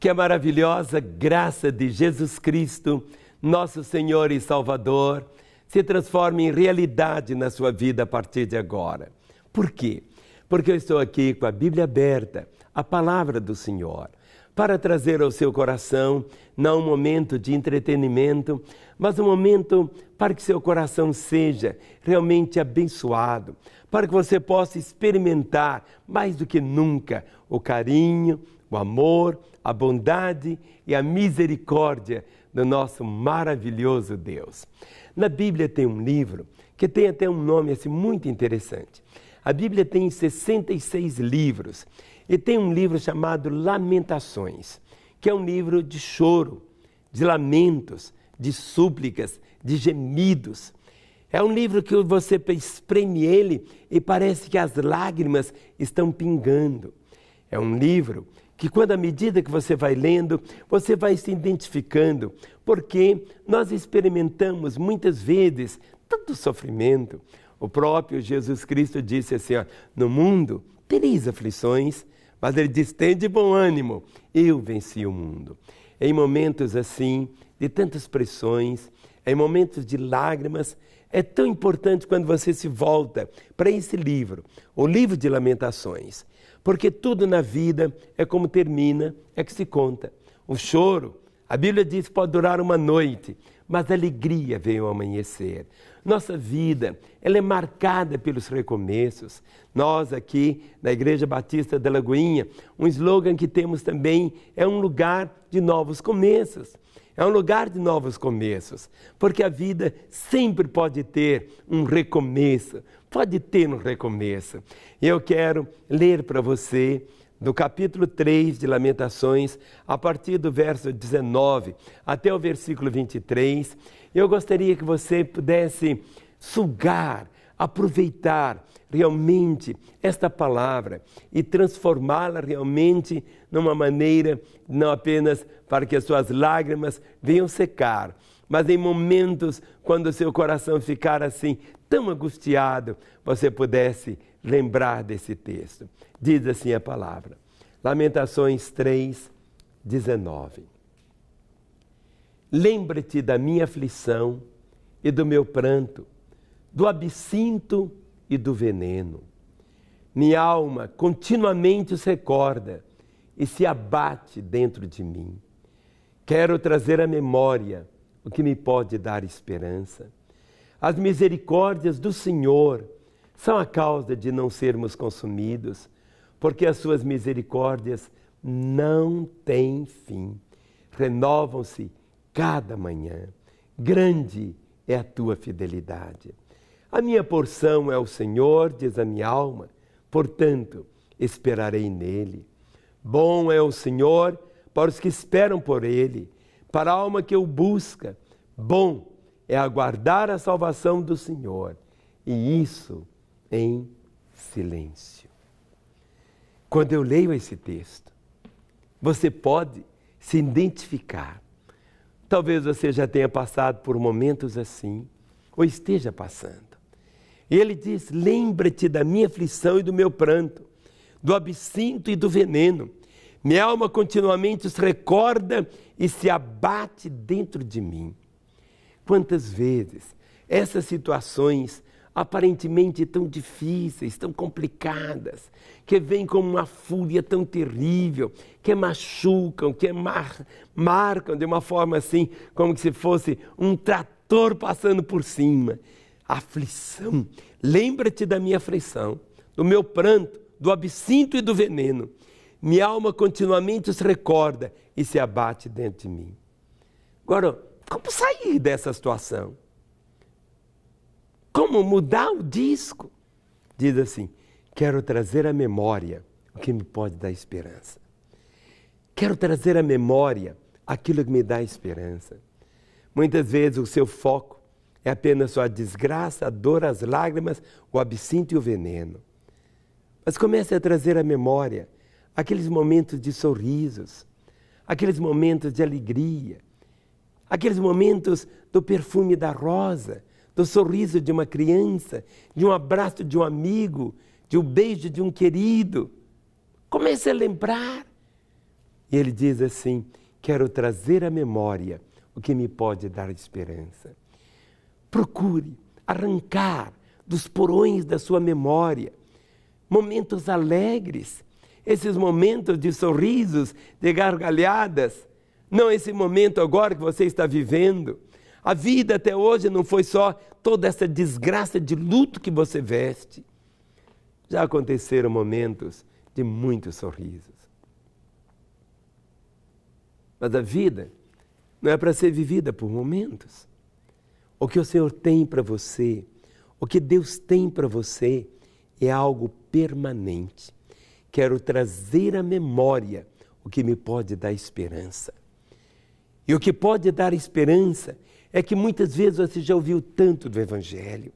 que a maravilhosa graça de Jesus Cristo, nosso Senhor e Salvador, se transforme em realidade na sua vida a partir de agora. Por quê? Porque eu estou aqui com a Bíblia aberta, a palavra do Senhor, para trazer ao seu coração não um momento de entretenimento, mas um momento para que seu coração seja realmente abençoado, para que você possa experimentar mais do que nunca o carinho, o amor a bondade e a misericórdia do nosso maravilhoso Deus. Na Bíblia tem um livro que tem até um nome assim muito interessante. A Bíblia tem 66 livros e tem um livro chamado Lamentações, que é um livro de choro, de lamentos, de súplicas, de gemidos. É um livro que você espreme ele e parece que as lágrimas estão pingando. É um livro que quando à medida que você vai lendo, você vai se identificando, porque nós experimentamos muitas vezes tanto sofrimento. O próprio Jesus Cristo disse assim: ó, no mundo tereis aflições, mas ele diz: tende bom ânimo, eu venci o mundo. Em momentos assim, de tantas pressões, em momentos de lágrimas, é tão importante quando você se volta para esse livro, o livro de Lamentações. Porque tudo na vida é como termina, é que se conta. O choro, a Bíblia diz, pode durar uma noite, mas a alegria veio ao amanhecer. Nossa vida, ela é marcada pelos recomeços. Nós aqui na Igreja Batista da Lagoinha, um slogan que temos também é um lugar de novos começos. É um lugar de novos começos, porque a vida sempre pode ter um recomeço, pode ter um recomeço. Eu quero ler para você do capítulo 3 de Lamentações, a partir do verso 19 até o versículo 23. Eu gostaria que você pudesse sugar aproveitar realmente esta palavra e transformá-la realmente numa maneira não apenas para que as suas lágrimas venham secar, mas em momentos quando o seu coração ficar assim tão angustiado, você pudesse lembrar desse texto. Diz assim a palavra. Lamentações 3, 19. Lembra-te da minha aflição e do meu pranto do absinto e do veneno. Minha alma continuamente se recorda e se abate dentro de mim. Quero trazer à memória o que me pode dar esperança. As misericórdias do Senhor são a causa de não sermos consumidos, porque as suas misericórdias não têm fim. Renovam-se cada manhã. Grande é a tua fidelidade. A minha porção é o Senhor, diz a minha alma, portanto esperarei nele. Bom é o Senhor para os que esperam por ele, para a alma que o busca. Bom é aguardar a salvação do Senhor, e isso em silêncio. Quando eu leio esse texto, você pode se identificar. Talvez você já tenha passado por momentos assim, ou esteja passando. E ele diz: Lembra-te da minha aflição e do meu pranto, do absinto e do veneno. Minha alma continuamente os recorda e se abate dentro de mim. Quantas vezes essas situações aparentemente tão difíceis, tão complicadas, que vêm como uma fúria tão terrível, que machucam, que mar marcam de uma forma assim, como se fosse um trator passando por cima aflição. Lembra-te da minha aflição, do meu pranto, do absinto e do veneno. Minha alma continuamente se recorda e se abate dentro de mim. Agora, como sair dessa situação? Como mudar o disco? Diz assim: quero trazer à memória o que me pode dar esperança. Quero trazer à memória aquilo que me dá esperança. Muitas vezes o seu foco é apenas só a desgraça, a dor, as lágrimas, o absinto e o veneno. Mas comece a trazer à memória aqueles momentos de sorrisos, aqueles momentos de alegria, aqueles momentos do perfume da rosa, do sorriso de uma criança, de um abraço de um amigo, de um beijo de um querido. Comece a lembrar. E ele diz assim: Quero trazer à memória o que me pode dar esperança. Procure arrancar dos porões da sua memória momentos alegres, esses momentos de sorrisos, de gargalhadas, não esse momento agora que você está vivendo. A vida até hoje não foi só toda essa desgraça de luto que você veste. Já aconteceram momentos de muitos sorrisos. Mas a vida não é para ser vivida por momentos. O que o Senhor tem para você, o que Deus tem para você, é algo permanente. Quero trazer à memória o que me pode dar esperança. E o que pode dar esperança é que muitas vezes você já ouviu tanto do Evangelho,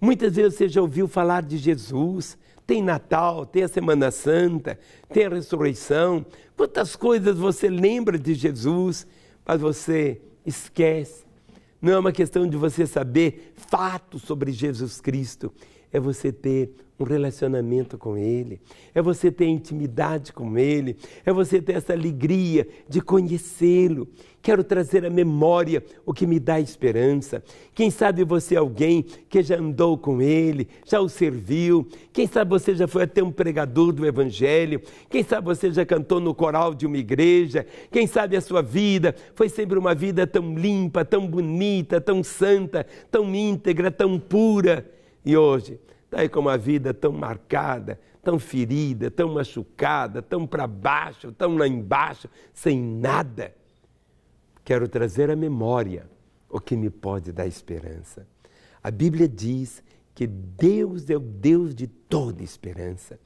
muitas vezes você já ouviu falar de Jesus. Tem Natal, tem a Semana Santa, tem a ressurreição. Quantas coisas você lembra de Jesus, mas você esquece não é uma questão de você saber fatos sobre Jesus Cristo, é você ter um relacionamento com Ele, é você ter intimidade com Ele, é você ter essa alegria de conhecê-lo. Quero trazer à memória o que me dá esperança. Quem sabe você é alguém que já andou com Ele, já o serviu. Quem sabe você já foi até um pregador do Evangelho. Quem sabe você já cantou no coral de uma igreja. Quem sabe a sua vida foi sempre uma vida tão limpa, tão bonita, tão santa, tão íntegra, tão pura. E hoje, daí tá com uma vida tão marcada, tão ferida, tão machucada, tão para baixo, tão lá embaixo, sem nada, quero trazer à memória o que me pode dar esperança. A Bíblia diz que Deus é o Deus de toda esperança.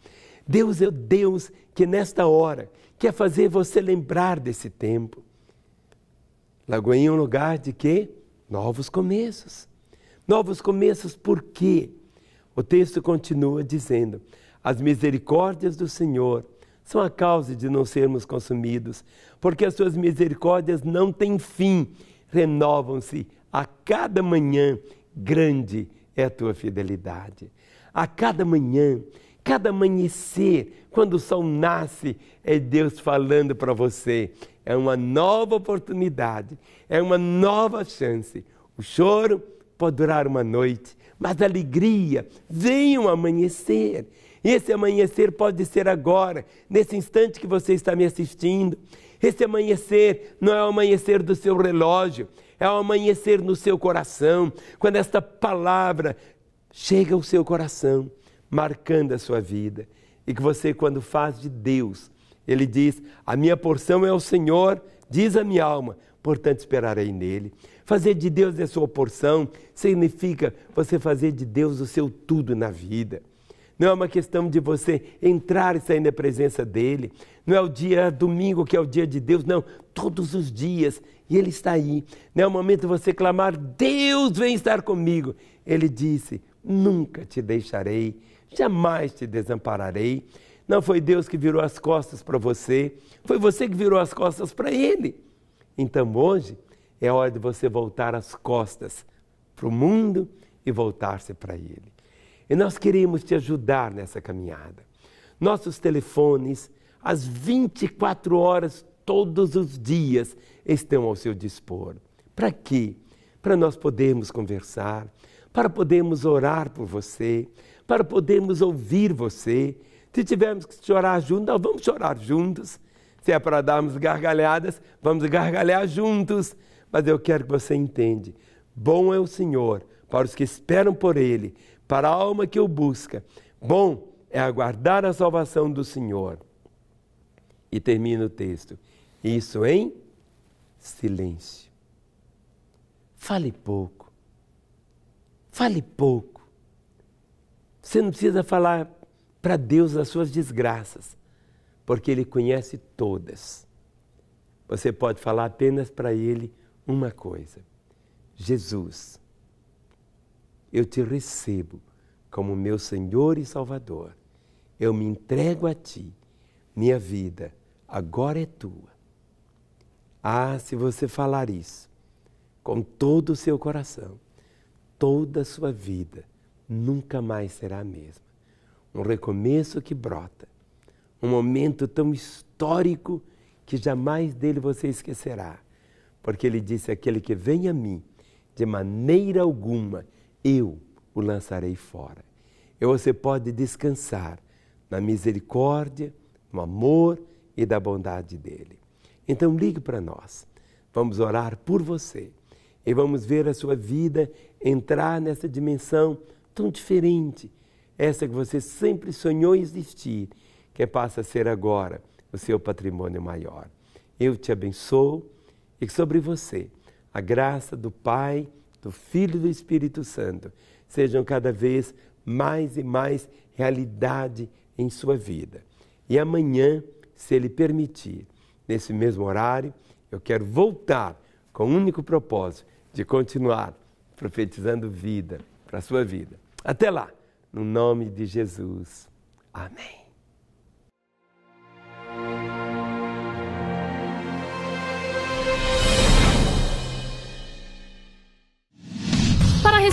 Deus é o Deus que nesta hora quer fazer você lembrar desse tempo. Lagoinha é um lugar de quê? Novos começos. Novos começos, por quê? O texto continua dizendo: As misericórdias do Senhor são a causa de não sermos consumidos, porque as suas misericórdias não têm fim, renovam-se a cada manhã. Grande é a tua fidelidade. A cada manhã, cada amanhecer, quando o sol nasce, é Deus falando para você. É uma nova oportunidade, é uma nova chance. O choro pode durar uma noite, mas alegria vem um amanhecer. Esse amanhecer pode ser agora, nesse instante que você está me assistindo. Esse amanhecer não é o amanhecer do seu relógio, é o amanhecer no seu coração, quando esta palavra chega ao seu coração, marcando a sua vida. E que você, quando faz de Deus, ele diz: A minha porção é o Senhor, diz a minha alma, portanto esperarei nele. Fazer de Deus a sua porção significa você fazer de Deus o seu tudo na vida. Não é uma questão de você entrar e sair na presença dele. Não é o dia domingo que é o dia de Deus, não. Todos os dias e ele está aí. Não é o momento de você clamar: Deus vem estar comigo. Ele disse: Nunca te deixarei, jamais te desampararei. Não foi Deus que virou as costas para você, foi você que virou as costas para ele. Então hoje é hora de você voltar as costas para o mundo e voltar-se para Ele. E nós queríamos te ajudar nessa caminhada. Nossos telefones, às 24 horas, todos os dias, estão ao seu dispor. Para quê? Para nós podermos conversar, para podermos orar por você, para podermos ouvir você. Se tivermos que chorar juntos, nós vamos chorar juntos. Se é para darmos gargalhadas, vamos gargalhar juntos mas eu quero que você entende. Bom é o Senhor para os que esperam por Ele, para a alma que o busca. Bom é aguardar a salvação do Senhor. E termina o texto. Isso em silêncio. Fale pouco. Fale pouco. Você não precisa falar para Deus as suas desgraças, porque Ele conhece todas. Você pode falar apenas para Ele uma coisa: Jesus, eu te recebo como meu Senhor e Salvador. Eu me entrego a ti. Minha vida agora é tua. Ah, se você falar isso com todo o seu coração, toda a sua vida nunca mais será a mesma. Um recomeço que brota, um momento tão histórico que jamais dele você esquecerá porque ele disse: Aquele que vem a mim, de maneira alguma eu o lançarei fora. E você pode descansar na misericórdia, no amor e da bondade dele. Então ligue para nós. Vamos orar por você e vamos ver a sua vida entrar nessa dimensão tão diferente, essa que você sempre sonhou existir, que passa a ser agora o seu patrimônio maior. Eu te abençoo e sobre você a graça do Pai, do Filho e do Espírito Santo sejam cada vez mais e mais realidade em sua vida. E amanhã, se Ele permitir, nesse mesmo horário, eu quero voltar com o único propósito de continuar profetizando vida para a sua vida. Até lá, no nome de Jesus. Amém.